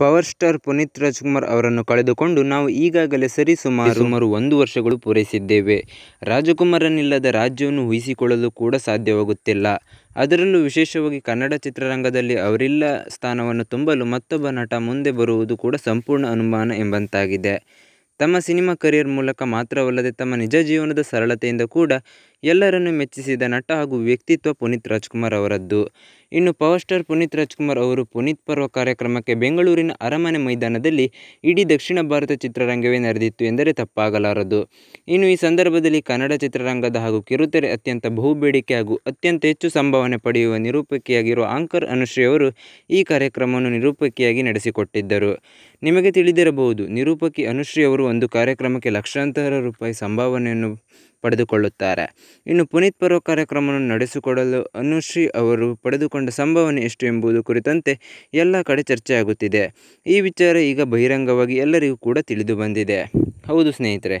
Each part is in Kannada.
ಪವರ್ ಸ್ಟಾರ್ ಪುನೀತ್ ರಾಜ್ಕುಮಾರ್ ಅವರನ್ನು ಕಳೆದುಕೊಂಡು ನಾವು ಈಗಾಗಲೇ ಸರಿಸುಮಾರು ಸುಮಾರು ಒಂದು ವರ್ಷಗಳು ಪೂರೈಸಿದ್ದೇವೆ ರಾಜಕುಮಾರನಿಲ್ಲದ ರಾಜ್ಯವನ್ನು ಊಹಿಸಿಕೊಳ್ಳಲು ಕೂಡ ಸಾಧ್ಯವಾಗುತ್ತಿಲ್ಲ ಅದರಲ್ಲೂ ವಿಶೇಷವಾಗಿ ಕನ್ನಡ ಚಿತ್ರರಂಗದಲ್ಲಿ ಅವರಿಲ್ಲ ಸ್ಥಾನವನ್ನು ತುಂಬಲು ಮತ್ತೊಬ್ಬ ನಟ ಮುಂದೆ ಬರುವುದು ಕೂಡ ಸಂಪೂರ್ಣ ಅನುಮಾನ ಎಂಬಂತಾಗಿದೆ ತಮ್ಮ ಸಿನಿಮಾ ಕರಿಯರ್ ಮೂಲಕ ಮಾತ್ರವಲ್ಲದೆ ತಮ್ಮ ನಿಜ ಜೀವನದ ಸರಳತೆಯಿಂದ ಕೂಡ ಎಲ್ಲರನ್ನೂ ಮೆಚ್ಚಿಸಿದ ನಟ ಹಾಗೂ ವ್ಯಕ್ತಿತ್ವ ಪುನೀತ್ ರಾಜ್ಕುಮಾರ್ ಅವರದ್ದು ಇನ್ನು ಪವರ್ ಸ್ಟಾರ್ ಪುನೀತ್ ರಾಜ್ಕುಮಾರ್ ಅವರು ಪುನೀತ್ ಪರ್ವ ಕಾರ್ಯಕ್ರಮಕ್ಕೆ ಬೆಂಗಳೂರಿನ ಅರಮನೆ ಮೈದಾನದಲ್ಲಿ ಇಡೀ ದಕ್ಷಿಣ ಭಾರತ ಚಿತ್ರರಂಗವೇ ನಡೆದಿತ್ತು ಎಂದರೆ ತಪ್ಪಾಗಲಾರದು ಇನ್ನು ಈ ಸಂದರ್ಭದಲ್ಲಿ ಕನ್ನಡ ಚಿತ್ರರಂಗದ ಹಾಗೂ ಕಿರುತೆರೆ ಅತ್ಯಂತ ಬೇಡಿಕೆ ಹಾಗೂ ಅತ್ಯಂತ ಹೆಚ್ಚು ಸಂಭಾವನೆ ಪಡೆಯುವ ನಿರೂಪಕಿಯಾಗಿರುವ ಆಂಕರ್ ಅನುಶ್ರೀ ಅವರು ಈ ಕಾರ್ಯಕ್ರಮವನ್ನು ನಿರೂಪಕಿಯಾಗಿ ನಡೆಸಿಕೊಟ್ಟಿದ್ದರು ನಿಮಗೆ ತಿಳಿದಿರಬಹುದು ನಿರೂಪಕಿ ಅನುಶ್ರೀ ಅವರು ಒಂದು ಕಾರ್ಯಕ್ರಮಕ್ಕೆ ಲಕ್ಷಾಂತರ ರೂಪಾಯಿ ಸಂಭಾವನೆಯನ್ನು ಪಡೆದುಕೊಳ್ಳುತ್ತಾರೆ ಇನ್ನು ಪುನೀತ್ ಪರ್ವ ಕಾರ್ಯಕ್ರಮವನ್ನು ನಡೆಸಿಕೊಡಲು ಅನುಶ್ರೀ ಅವರು ಪಡೆದುಕೊಂಡ ಸಂಭಾವನೆ ಎಷ್ಟು ಎಂಬುದು ಕುರಿತಂತೆ ಎಲ್ಲ ಕಡೆ ಚರ್ಚೆಯಾಗುತ್ತಿದೆ ಈ ವಿಚಾರ ಈಗ ಬಹಿರಂಗವಾಗಿ ಎಲ್ಲರಿಗೂ ಕೂಡ ತಿಳಿದು ಬಂದಿದೆ ಹೌದು ಸ್ನೇಹಿತರೆ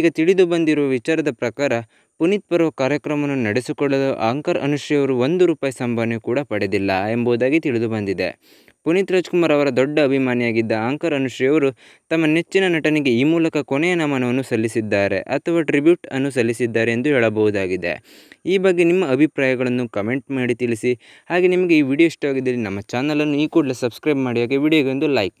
ಈಗ ತಿಳಿದು ಬಂದಿರುವ ವಿಚಾರದ ಪ್ರಕಾರ ಪುನೀತ್ ಪರ್ವ ಕಾರ್ಯಕ್ರಮವನ್ನು ನಡೆಸಿಕೊಳ್ಳಲು ಆಂಕರ್ ಅನುಶ್ರೀ ಅವರು ಒಂದು ರೂಪಾಯಿ ಸಂಭಾವನೆ ಕೂಡ ಪಡೆದಿಲ್ಲ ಎಂಬುದಾಗಿ ತಿಳಿದು ಬಂದಿದೆ ಪುನೀತ್ ರಾಜ್ಕುಮಾರ್ ಅವರ ದೊಡ್ಡ ಅಭಿಮಾನಿಯಾಗಿದ್ದ ಆಂಕರ್ ಅನುಶ್ರೀ ಅವರು ತಮ್ಮ ನೆಚ್ಚಿನ ನಟನಿಗೆ ಈ ಮೂಲಕ ಕೊನೆಯ ನಮನವನ್ನು ಸಲ್ಲಿಸಿದ್ದಾರೆ ಅಥವಾ ಟ್ರಿಬ್ಯೂಟ್ ಅನ್ನು ಸಲ್ಲಿಸಿದ್ದಾರೆ ಎಂದು ಹೇಳಬಹುದಾಗಿದೆ ಈ ಬಗ್ಗೆ ನಿಮ್ಮ ಅಭಿಪ್ರಾಯಗಳನ್ನು ಕಮೆಂಟ್ ಮಾಡಿ ತಿಳಿಸಿ ಹಾಗೆ ನಿಮಗೆ ಈ ವಿಡಿಯೋ ಇಷ್ಟವಾಗಿದ್ದರೆ ನಮ್ಮ ಚಾನಲನ್ನು ಈ ಕೂಡಲೇ ಸಬ್ಸ್ಕ್ರೈಬ್ ಮಾಡಿ ಹಾಗೆ ಒಂದು ಲೈಕ್